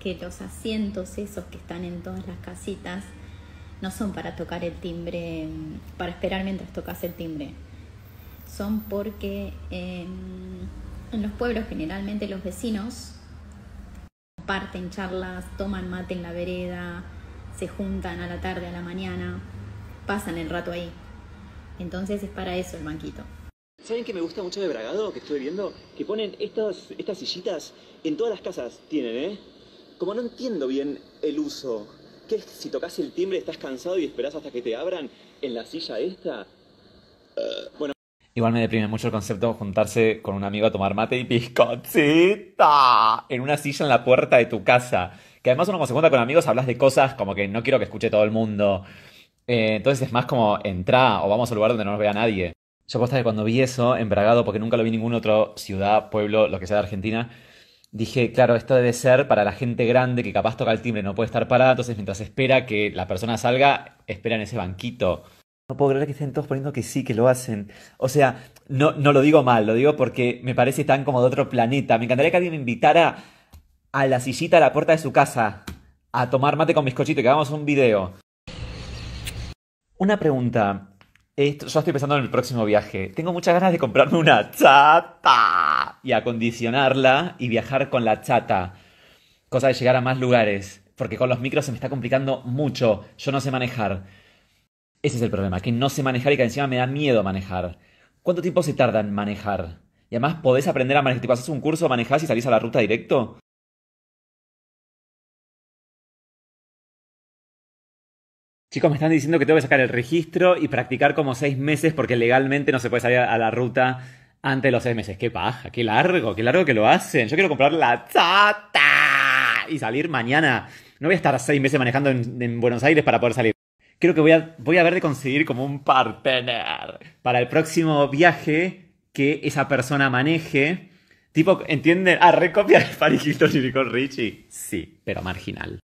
que los asientos esos que están en todas las casitas no son para tocar el timbre, para esperar mientras tocas el timbre. Son porque em, en los pueblos generalmente los vecinos comparten charlas, toman mate en la vereda, se juntan a la tarde, a la mañana, pasan el rato ahí. Entonces es para eso el banquito. ¿Saben que me gusta mucho de Bragado, que estoy viendo? Que ponen estas, estas sillitas en todas las casas, tienen, ¿eh? como no entiendo bien el uso, ¿qué es si tocas el timbre, estás cansado y esperas hasta que te abran en la silla esta? Eh, bueno. Igual me deprime mucho el concepto de juntarse con un amigo a tomar mate y picotita en una silla en la puerta de tu casa. Que además uno cuando se junta con amigos hablas de cosas como que no quiero que escuche todo el mundo. Eh, entonces es más como entra o vamos a un lugar donde no nos vea nadie. Yo posta que cuando vi eso, embragado, porque nunca lo vi en ningún otro ciudad, pueblo, lo que sea de Argentina, dije, claro, esto debe ser para la gente grande que capaz toca el timbre, no puede estar parada, entonces mientras espera que la persona salga, espera en ese banquito. No puedo creer que estén todos poniendo que sí, que lo hacen. O sea, no, lo digo mal, lo digo porque me parece tan como de otro planeta. Me encantaría que alguien me invitara a la sillita a la puerta de su casa a tomar mate con bizcochito y que hagamos un video. Una pregunta. yo estoy pensando en el próximo viaje. Tengo muchas ganas de comprarme una chata y acondicionarla y viajar con la chata. Cosa de llegar a más lugares. Porque con los micros se me está complicando mucho. Yo no sé manejar. Ese es el problema, que no sé manejar y que encima me da miedo manejar. ¿Cuánto tiempo se tarda en manejar? Y además, ¿podés aprender a manejar? ¿Te pasas un curso, manejás y salís a la ruta directo? Chicos, me están diciendo que tengo que sacar el registro y practicar como seis meses porque legalmente no se puede salir a la ruta ante los seis meses. ¡Qué paja! ¡Qué largo! ¡Qué largo que lo hacen! Yo quiero comprar la chata y salir mañana. No voy a estar seis meses manejando en, Buenos Aires para poder salir. Creo que voy a, voy ver de conseguir como un partner para el próximo viaje que esa persona maneje. Tipo, entiende. Ah, recopia el Paris Richie. Sí, pero marginal.